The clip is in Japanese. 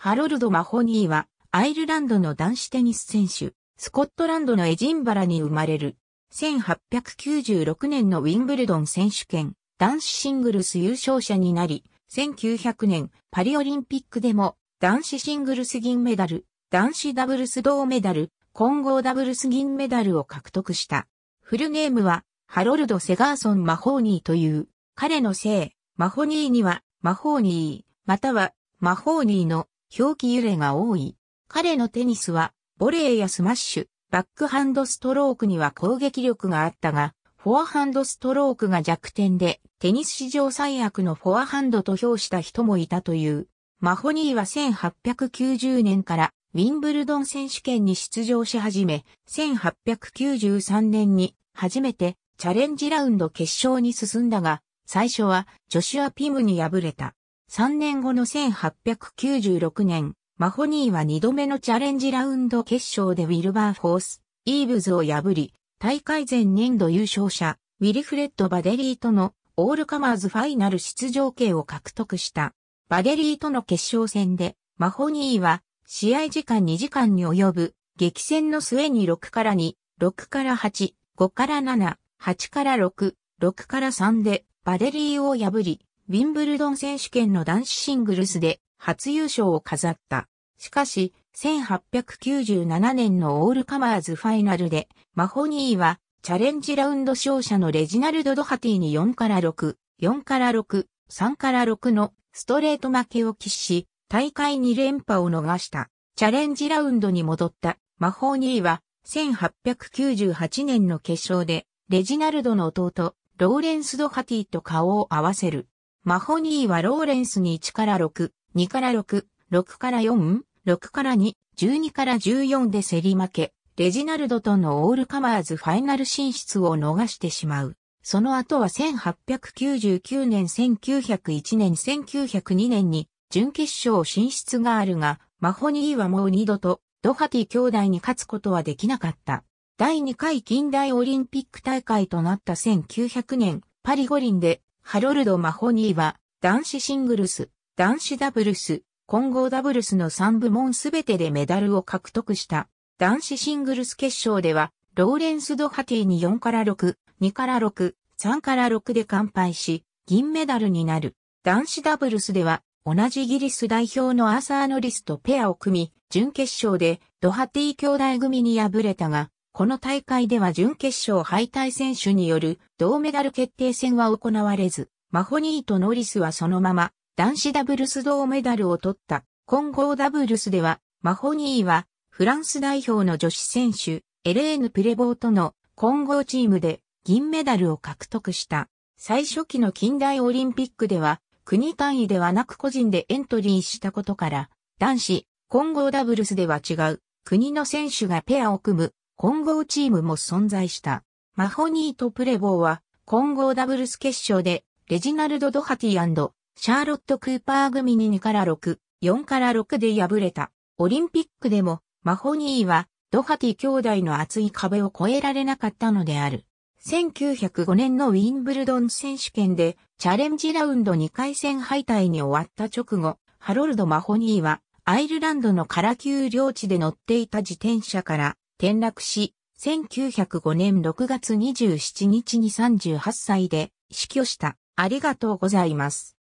ハロルド・マホニーは、アイルランドの男子テニス選手、スコットランドのエジンバラに生まれる。1896年のウィンブルドン選手権、男子シングルス優勝者になり、1900年パリオリンピックでも男子シングルス銀メダル、男子ダブルス銅メダル、混合ダブルス銀メダルを獲得した。フルネームは、ハロルド・セガーソン・マホーニーという、彼の姓、マホニーには、マホーニー、または、マホーニーの表記揺れが多い。彼のテニスは、ボレーやスマッシュ、バックハンドストロークには攻撃力があったが、フォアハンドストロークが弱点で、テニス史上最悪のフォアハンドと評した人もいたという。マホニーは1890年からウィンブルドン選手権に出場し始め、1893年に初めてチャレンジラウンド決勝に進んだが、最初はジョシュア・ピムに敗れた。3年後の1896年、マホニーは2度目のチャレンジラウンド決勝でウィルバーフォース、イーブズを破り、大会前年度優勝者、ウィリフレッド・バデリーとのオールカマーズファイナル出場権を獲得した。バデリーとの決勝戦で、マホニーは試合時間2時間に及ぶ激戦の末に6から2、6から8、5から7、8から6、6から3でバデリーを破り、ウィンブルドン選手権の男子シングルスで初優勝を飾った。しかし、1897年のオールカマーズファイナルで、マホニーはチャレンジラウンド勝者のレジナルド・ドハティに4から6、4から6、3から6のストレート負けを喫し、大会2連覇を逃した。チャレンジラウンドに戻ったマホニーは1898年の決勝でレジナルドの弟、ローレンス・ドハティと顔を合わせる。マホニーはローレンスに1から6、2から6、6から4、6から2、12から14で競り負け、レジナルドとのオールカマーズファイナル進出を逃してしまう。その後は1899年1901年1902年に準決勝進出があるが、マホニーはもう二度とドハティ兄弟に勝つことはできなかった。第2回近代オリンピック大会となった1900年パリ五輪でハロルド・マホニーは、男子シングルス、男子ダブルス、混合ダブルスの3部門すべてでメダルを獲得した。男子シングルス決勝では、ローレンス・ドハティに4から6、2から6、3から6で完敗し、銀メダルになる。男子ダブルスでは、同じイギリス代表のアーサー・ノリスとペアを組み、準決勝でドハティ兄弟組に敗れたが、この大会では準決勝敗退選手による銅メダル決定戦は行われず、マホニーとノリスはそのまま男子ダブルス銅メダルを取った混合ダブルスでは、マホニーはフランス代表の女子選手エレーヌ・プレボーとの混合チームで銀メダルを獲得した。最初期の近代オリンピックでは国単位ではなく個人でエントリーしたことから、男子混合ダブルスでは違う国の選手がペアを組む混合チームも存在した。マホニーとプレボーは混合ダブルス決勝でレジナルド・ドハティシャーロット・クーパー組に2から6、4から6で敗れた。オリンピックでもマホニーはドハティ兄弟の厚い壁を越えられなかったのである。1905年のウィンブルドン選手権でチャレンジラウンド2回戦敗退に終わった直後、ハロルド・マホニーはアイルランドのカラ級領地で乗っていた自転車から転落し、1905年6月27日に38歳で死去した。ありがとうございます。